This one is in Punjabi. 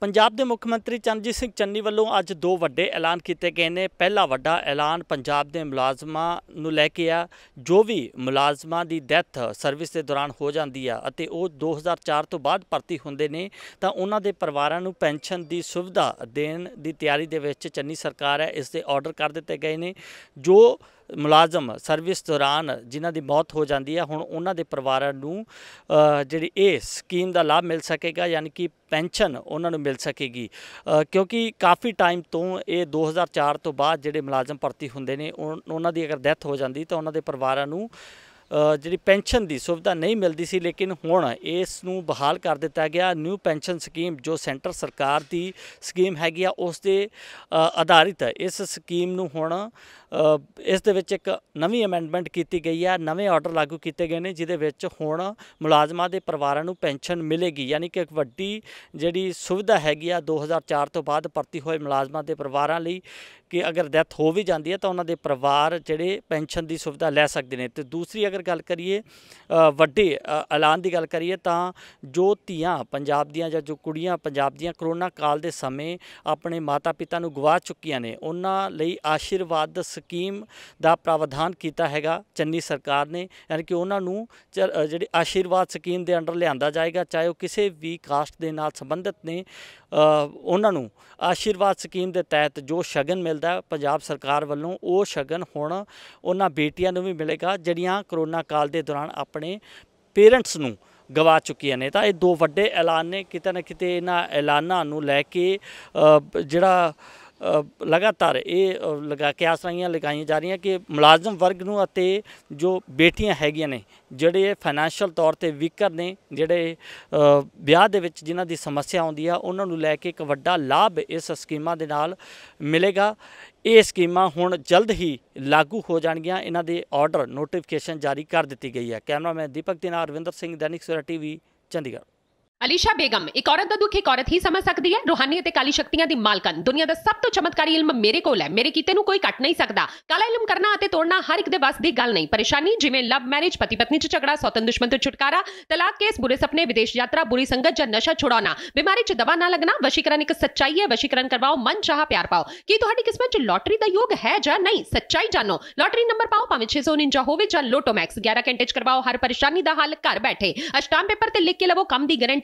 ਪੰਜਾਬ ਦੇ ਮੁੱਖ ਮੰਤਰੀ ਚੰਨਜੀਤ ਸਿੰਘ ਚੰਨੀ ਵੱਲੋਂ ਅੱਜ ਦੋ ਵੱਡੇ ਐਲਾਨ ਕੀਤੇ ਗਏ ਨੇ ਪਹਿਲਾ ਵੱਡਾ ਐਲਾਨ ਪੰਜਾਬ ਦੇ ਮੁਲਾਜ਼ਮਾਂ ਨੂੰ ਲੈ ਕੇ ਆ ਜੋ ਵੀ ਮੁਲਾਜ਼ਮਾਂ ਦੀ ਡੈਥ ਸਰਵਿਸ ਦੇ ਦੌਰਾਨ ਹੋ ਜਾਂਦੀ ਆ ਅਤੇ ਉਹ 2004 ਤੋਂ ਬਾਅਦ ਭਰਤੀ ਹੁੰਦੇ ਨੇ ਤਾਂ ਉਹਨਾਂ ਦੇ ਪਰਿਵਾਰਾਂ ਨੂੰ ਪੈਨਸ਼ਨ ਦੀ ਸੁਵਿਧਾ ਦੇਣ ਦੀ ਤਿਆਰੀ ਦੇ ਵਿੱਚ ਚੰਨੀ ਸਰਕਾਰ ਹੈ ਇਸ ਦੇ ਆਰਡਰ ਕਰ ਦਿੱਤੇ ਗਏ ਨੇ ਜੋ ਮੁਲਾਜ਼ਮ ਸਰਵਿਸ ਦੌਰਾਨ ਜਿਨ੍ਹਾਂ ਦੀ ਮੌਤ ਹੋ ਜਾਂਦੀ ਹੈ ਹੁਣ ਉਹਨਾਂ ਦੇ ਪਰਿਵਾਰਾਂ ਨੂੰ ਜਿਹੜੀ ਇਹ ਸਕੀਮ ਦਾ ਲਾਭ ਮਿਲ ਸਕੇਗਾ ਯਾਨੀ ਕਿ ਪੈਨਸ਼ਨ ਉਹਨਾਂ ਨੂੰ ਮਿਲ ਸਕੇਗੀ ਕਿਉਂਕਿ ਕਾਫੀ ਟਾਈਮ ਤੋਂ ਇਹ 2004 ਤੋਂ ਬਾਅਦ ਜਿਹੜੇ ਮੁਲਾਜ਼ਮ ਭਰਤੀ ਹੁੰਦੇ ਨੇ ਉਹਨਾਂ ਦੀ ਅਗਰ ਡੈਥ ਹੋ ਜਾਂਦੀ ਤਾਂ ਉਹਨਾਂ ਦੇ ਪਰਿਵਾਰਾਂ ਨੂੰ ਜਿਹੜੀ ਪੈਨਸ਼ਨ ਦੀ ਸੁਵਿਧਾ ਨਹੀਂ ਮਿਲਦੀ ਸੀ ਲੇਕਿਨ ਹੁਣ ਇਸ ਨੂੰ ਬਹਾਲ ਕਰ ਦਿੱਤਾ ਗਿਆ ਨਿਊ ਪੈਨਸ਼ਨ ਸਕੀਮ ਜੋ ਸੈਂਟਰ ਸਰਕਾਰ ਦੀ ਸਕੀਮ ਹੈਗੀ ਆ ਉਸ ਦੇ ਆਧਾਰਿਤ ਇਸ ਸਕੀਮ ਨੂੰ ਹੁਣ ਇਸ ਦੇ ਵਿੱਚ ਇੱਕ ਨਵੀਂ ਅਮੈਂਡਮੈਂਟ ਕੀਤੀ ਗਈ ਹੈ ਨਵੇਂ ਆਰਡਰ ਲਾਗੂ ਕੀਤੇ ਗਏ ਨੇ ਜਿਹਦੇ ਵਿੱਚ ਹੁਣ ਮੁਲਾਜ਼ਮਾਂ ਦੇ ਪਰਿਵਾਰਾਂ ਨੂੰ ਪੈਨਸ਼ਨ ਮਿਲੇਗੀ ਯਾਨੀ ਕਿ ਇੱਕ ਵੱਡੀ ਜਿਹੜੀ ਸੁਵਿਧਾ ਹੈਗੀ ਆ 2004 ਤੋਂ ਬਾਅਦ ਭਰਤੀ ਹੋਏ ਮੁਲਾਜ਼ਮਾਂ ਦੇ ਪਰਿਵਾਰਾਂ ਲਈ ਕਿ ਅਗਰ ਡੈਥ ਹੋ ਵੀ ਜਾਂਦੀ ਹੈ ਤਾਂ ਉਹਨਾਂ ਦੇ ਪਰਿਵਾਰ ਜਿਹੜੇ ਪੈਨਸ਼ਨ ਦੀ ਸੁਵਿਧਾ ਲੈ ਸਕਦੇ ਨੇ ਤੇ ਦੂਸਰੀ ਅਗਰ ਗੱਲ ਕਰੀਏ ਵੱਡੇ ਐਲਾਨ ਦੀ ਗੱਲ ਕਰੀਏ ਤਾਂ ਜੋ ਧੀਆਂ ਪੰਜਾਬ ਦੀਆਂ ਜਾਂ ਜੋ ਕੁੜੀਆਂ ਪੰਜਾਬ ਦੀਆਂ ਕਰੋਨਾ ਕਾਲ ਦੇ ਸਮੇਂ ਆਪਣੇ ਮਾਤਾ-ਪਿਤਾ ਨੂੰ ਗਵਾ ਚੁੱਕੀਆਂ ਨੇ ਉਹਨਾਂ ਲਈ ਆਸ਼ੀਰਵਾਦ ਸਕੀਮ ਦਾ ਪ੍ਰਾਵਧਾਨ ਕੀਤਾ ਹੈਗਾ ਚੰਨੀ ਸਰਕਾਰ ਨੇ ਯਾਨੀ ਕਿ ਉਹਨਾਂ ਨੂੰ ਜਿਹੜੀ ਆਸ਼ੀਰਵਾਦ ਸਕੀਮ ਦੇ ਅੰਡਰ ਲਿਆਂਦਾ ਜਾਏਗਾ ਚਾਹੇ ਉਹ ਕਿਸੇ ਵੀ ਕਾਸਟ ਦੇ ਨਾਲ ਸੰਬੰਧਿਤ ਨੇ ਉਹਨਾਂ ਨੂੰ ਆਸ਼ੀਰਵਾਦ ਸਕੀਮ ਦੇ ਤਹਿਤ ਜੋ ਸ਼ਗਨ ਮਿਲਦਾ ਪੰਜਾਬ ਸਰਕਾਰ ਵੱਲੋਂ ਉਹ ਸ਼ਗਨ ਹੁਣ ਉਹਨਾਂ ਬੇਟੀਆਂ ਨੂੰ ਵੀ ਮਿਲੇਗਾ ਜਿਹੜੀਆਂ ਕਰੋਨਾ ਕਾਲ ਦੇ ਦੌਰਾਨ ਆਪਣੇ ਪੇਰੈਂਟਸ ਨੂੰ ਗਵਾ ਚੁੱਕੀਆਂ ਨੇ ਤਾਂ ਇਹ ਦੋ ਵੱਡੇ ਐਲਾਨ ਨੇ ਕਿਤੇ ਨਾ ਕਿਤੇ ਇਹਨਾਂ ਐਲਾਨਾਂ ਨੂੰ ਲੈ ਕੇ ਜਿਹੜਾ ਲਗਾਤਾਰ ਇਹ ਲਗਾ ਕੇ ਆਸਰਾਈਆਂ ਲਗਾਈਆਂ ਜਾ ਰਹੀਆਂ ਕਿ ਮੁਲਾਜ਼ਮ ਵਰਗ ਨੂੰ ਅਤੇ ਜੋ ਬੇਟੀਆਂ ਹੈਗੀਆਂ ਨੇ ਜਿਹੜੇ ਫਾਈਨੈਂਸ਼ੀਅਲ ਤੌਰ ਤੇ ਵਿਕਰ ਨੇ ਜਿਹੜੇ ਵਿਆਹ ਦੇ ਵਿੱਚ ਜਿਨ੍ਹਾਂ ਦੀ ਸਮੱਸਿਆ ਆਉਂਦੀ ਆ ਉਹਨਾਂ ਨੂੰ ਲੈ ਕੇ ਇੱਕ ਵੱਡਾ ਲਾਭ ਇਸ ਸਕੀਮਾਂ ਦੇ ਨਾਲ ਮਿਲੇਗਾ ਇਹ ਸਕੀਮਾਂ ਹੁਣ ਜਲਦ ਹੀ ਲਾਗੂ ਹੋ ਜਾਣਗੀਆਂ ਇਹਨਾਂ ਦੇ ਆਰਡਰ ਨੋਟੀਫਿਕੇਸ਼ਨ ਜਾਰੀ ਕਰ ਦਿੱਤੀ ਗਈ ਹੈ ਕੈਮਰਾਮੈਨ ਦੀਪਕ ਦਿਨਾਰ ਰਵਿੰਦਰ ਸਿੰਘ ਦੈਨਿਕ ਸਵੇਰਾ ਟੀਵੀ ਚੰਡੀਗੜ੍ਹ अलीशा बेगम एक औरत का दुख एक औरत ही समझ सकती है रूहानी काली शक्तियां दी मालकन दुनिया का सब तो चमत्कारी इल्म मेरे को है मेरे किते कोई कट नहीं सकता काला इल्म करना आते तोड़ना हर एक बस की गल नहीं परेशानी जिम्मे लव मैरिज पति पत्नी चगड़ा सौतन दुश्मन तो छुटकारा तलाक केस बुरे सपने विदेश यात्रा बुरी संगत ज नशा छुड़ा बीमारी च दवा न लगना वशीकरण एक सच्चाई है वशीकरण करवाओ मन चाह प्यार पाओ की किस्मत लॉटरी का योग है ज नहीं सच्चाई जानो लॉटरी नंबर पाओ भावे छे सौ उन्जा हो लोटोमैक्स ग्यारह घंटे करवाओ हर परेशानी का हल घर बैठे अष्टाम पेपर से लिख के लवो कम की गरंटी